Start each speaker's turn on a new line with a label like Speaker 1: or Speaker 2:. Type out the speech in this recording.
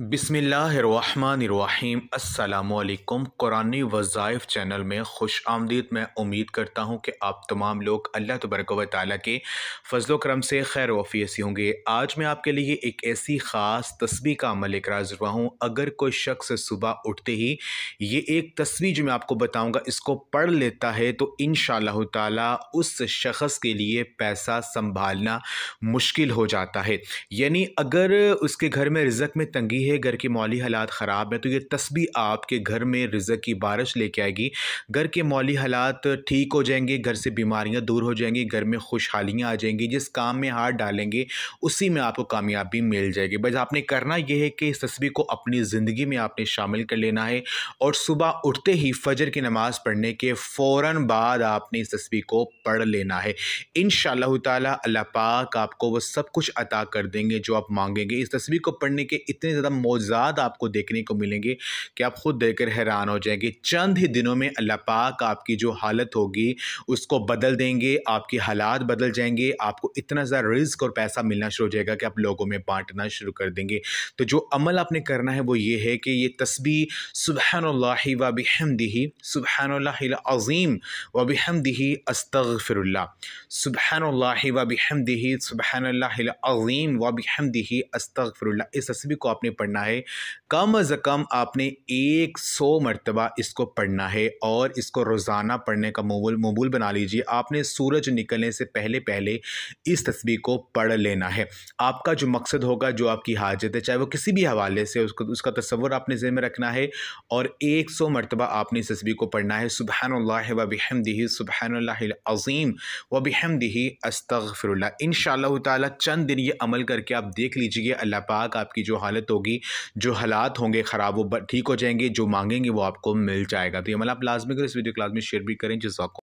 Speaker 1: बिसमीम् अल्लाम कुरानी वज़ाइफ चैनल में खुश आमदीद मैं उम्मीद करता हूँ कि आप तमाम लोग अल्लाह तबरक व ताली के फ़जल करम से खैर वफ़ी होंगे आज मैं आपके लिए एक ऐसी ख़ास तस्वीर का अमल एक राज हुआ हूँ अगर कोई शख्स सुबह उठते ही ये एक तस्वीर जो मैं आपको बताऊँगा इसको पढ़ लेता है तो इन शाह तखस के लिए पैसा संभालना मुश्किल हो जाता है यानी अगर उसके घर में रिजक में तंगी रही है घर के मौली हालात ख़राब है तो ये तस्बी आपके घर में रिजक की बारिश लेके आएगी घर के मौली हालात ठीक हो जाएंगे घर से बीमारियां दूर हो जाएंगी घर में खुशहालियां आ जाएंगी जिस काम में हाथ डालेंगे उसी में आपको कामयाबी मिल जाएगी बस आपने करना यह है कि इस तस्वीर को अपनी ज़िंदगी में आपने शामिल कर लेना है और सुबह उठते ही फजर की नमाज़ पढ़ने के फ़ौर बाद आपने इस तस्वीर को पढ़ लेना है इन शाह अल्लाह पाक आपको वह सब कुछ अता कर देंगे जो आप मांगेंगे इस तस्वीर को पढ़ने के इतने ज़्यादा मौजाद आपको देखने को मिलेंगे कि आप ख़ुद देखकर हैरान हो जाएंगे चंद ही दिनों में अल्लाह पाक आपकी जो हालत होगी उसको बदल देंगे आपके हालात बदल जाएंगे आपको इतना ज़्यादा रिस्क और पैसा मिलना शुरू हो जाएगा कि आप लोगों में बांटना शुरू कर देंगे तो जो अमल आपने करना है वो ये है कि ये तस्बी सुबहान वबिहमदी सुबहानज़ीम वबिहमदी अस्तफ़िरल्ला सुबहान वबिहमदी सुबहानज़ीम वबिहमदी अस्तफ़िर इस तस्बी को आपने पढ़ना है कम अज़ कम आपने एक सौ मरतबा इसको पढ़ना है और इसको रोज़ाना पढ़ने का मबूल मबूल बना लीजिए आपने सूरज निकलने से पहले पहले इस तस्वीर को पढ़ लेना है आपका जो मकसद होगा जो आपकी हाजत है चाहे वो किसी भी हवाले से उसको उसका तस्वुर आपने जेन में रखना है और एक सौ मरतबा आपने इस तस्वीर को पढ़ना है सुबहान व दही सुबहान अज़ीम व बिहमदी अस्तफ़िर इन शाह तंद दिन ये अमल करके आप देख लीजिए अल्लाह पाक आपकी जो हालत होगी होगी जो हालात होंगे ख़राब वो ठीक हो जाएंगे जो मांगेंगे वो आपको मिल जाएगा तो ये मतलब आप लाजमी करें इस वीडियो क्लास में शेयर भी करें जजाक